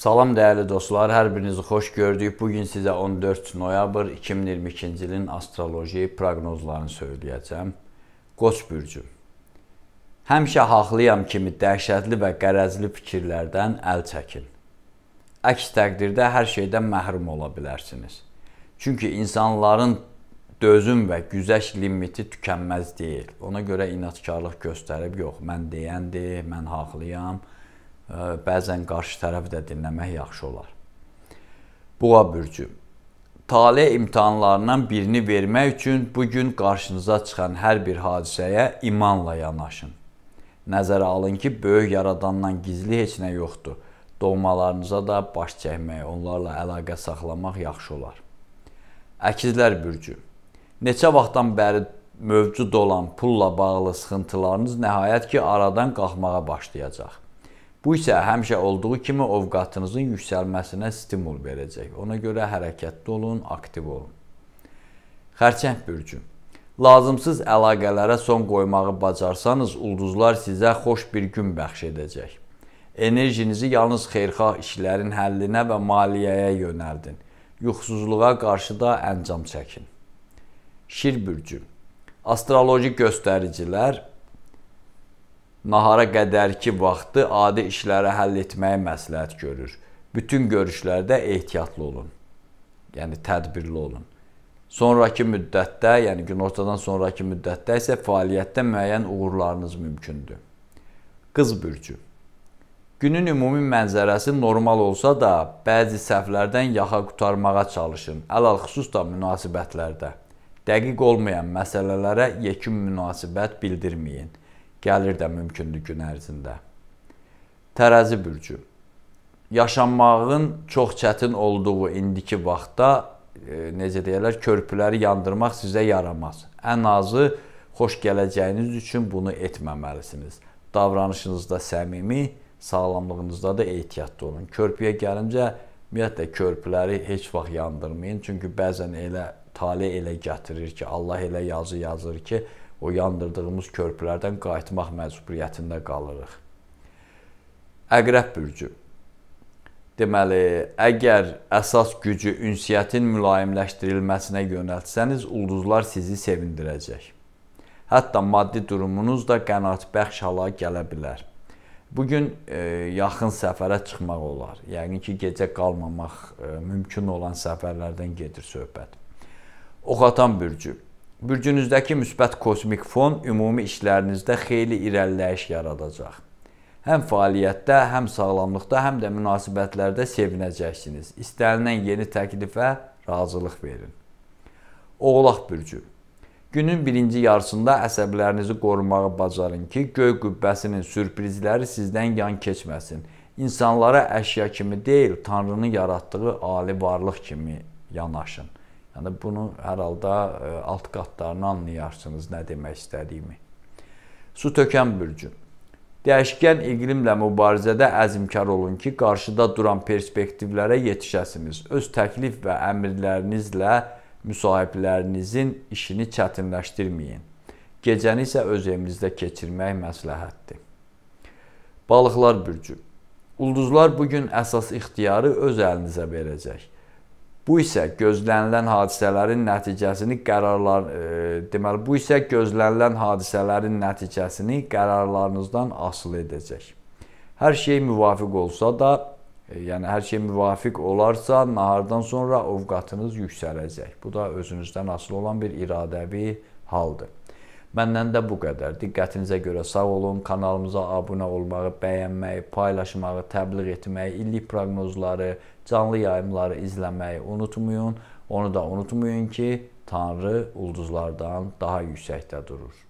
Salam dəyərli dostlar, hər birinizi xoş gördük. Bu gün sizə 14 noyabr 2022-ci ilin astroloji proqnozlarını söyləyəcəm. Qoç bürcü. Həmişə haqlıyam kimi dəhşətli və qərəzli fikirlərdən əl çəkin. Əks təqdirdə hər şeydən məhrum ola bilərsiniz. Çünki insanların dözüm və güzəşt limiti tükənməz deyil. Ona görə inadkarlıq göstərib yox, mən deyəndir, mən haqlıyam bəzən qarşı tərəfi də dinləmək yaxşı olar. Boğa bürcü. Tale imtahanlarından birini vermək üçün bu gün qarşınıza çıxan hər bir hadisəyə imanla yanaşın. Nəzərə alın ki, böyük yaradandan gizli heç nə yoxdur. Doğmalarınıza da baş çəkmək, onlarla əlaqə saxlamaq yaxşı olar. Əkizlər bürcü. Neçə vaxtdan bəri mövcud olan pulla bağlı sıxıntılarınız nəhayət ki, aradan qalxmağa başlayacaq. Bu isə həmişə olduğu kimi ovqatınızın yüksəlməsinə stimul verəcək. Ona görə hərəkətli olun, aktiv olun. Xərçəng bürcü. Lazımsız əlaqələrə son qoymağı bacarsanız, ulduzlar sizə xoş bir gün bəxş edəcək. Enerjinizi yalnız xeyirxah işlərin həllinə və maliyyəyə yönəldin. Yuxusuzluğa qarşı da əncam çəkin. Şir bürcü. Astroloji göstəricilər nahara qədərki vaxtı adi işləri həll etməyi məsləhət görür. Bütün görüşlərdə ehtiyatlı olun. Yəni tədbirli olun. Sonrakı müddətdə, yəni günortadan sonrakı müddətdə isə fəaliyyətdə müəyyən uğurlarınız mümkündür. Qız bürcü. Günün ümumi mənzərəsi normal olsa da, bəzi səhvlərdən yaxa qurtarmağa çalışın, ələlxüsus da münasibətlərdə. Dəqiq olmayan məsələlərə yekun münasibət bildirməyin gəlir də mümkündür gün ərzində. Tərəzi bürcü. Yaşanmağın çox çətin olduğu indiki vaxtda e, necə deyirlər, körpüləri yandırmaq sizə yaramaz. Ən azı xoş gələcəyiniz üçün bunu etməməlisiniz. Davranışınızda səmimi, sağlamlığınızda da ehtiyatlı olun. Körpüyə gəlincə ümumiyyətlə körpüləri heç vaxt yandırmayın, çünki bəzən elə tale elə gətirir ki, Allah elə yazı yazır ki, o yandırdığımız körpülərdən qayıtmaq məcburiyyətində qalırıq. Əqrəb bürcü. Deməli, əgər əsas gücü ünsiyyətin mülayimləşdirilməsinə yönəltsəniz, ulduzlar sizi sevindirəcək. Hətta maddi durumunuz da qənaətbəxş hala gələ bilər. Bu gün e, yaxın səfərə çıxmaq olar. Yəqin ki, gecə qalmamaq e, mümkün olan səfərlərdən gedir söhbət. Oxatan bürcü bürcünüzdəki müsbət kosmik fon ümumi işlərinizdə xeyli irəliləyiş yaradacaq. Həm fəaliyyətdə, həm sağlamlıqda, həm də münasibətlərdə sevinəcəksiniz. İstənilən yeni təklifə razılıq verin. Oğlaq bürcü. Günün birinci yarısında əsəblərinizi qorumağı bacarın ki, göy qübbəsinin sürprizləri sizdən yan keçməsin. İnsanlara əşya kimi deyil, Tanrının yaratdığı ali varlıq kimi yanaşın. Yəni bunu hər halda e, alt qatlarını anlayarsınız nə demək istədiyimi. Su tökən bürcü. Dəyişkən iqlimlə mübarizədə əzmkar olun ki, qarşıda duran perspektivlərə yetişəsiniz. Öz təklif və əmrlərinizlə müsahiblərinizin işini çətinləşdirməyin. Gecəni isə öz evinizdə keçirmək məsləhətdir. Balıqlar bürcü. Ulduzlar bu gün əsas ixtiyarı öz əlinizə verəcək. Bu isə gözlənilən hadisələrin nəticəsini qərarlar e, deməli bu isə gözlənilən hadisələrin nəticəsini qərarlarınızdan asılı edəcək. Hər şey müvafiq olsa da, e, yəni hər şey müvafiq olarsa, nahardan sonra ovqatınız yüksələcək. Bu da özünüzdən asılı olan bir iradəvi haldır. Məndən də bu qədər. Diqqətinizə görə sağ olun. Kanalımıza abunə olmağı, bəyənməyi, paylaşmağı, təbliğ etməyi, illik proqnozları, canlı yayımları izləməyi unutmayın. Onu da unutmayın ki, Tanrı ulduzlardan daha yüksəkdə durur.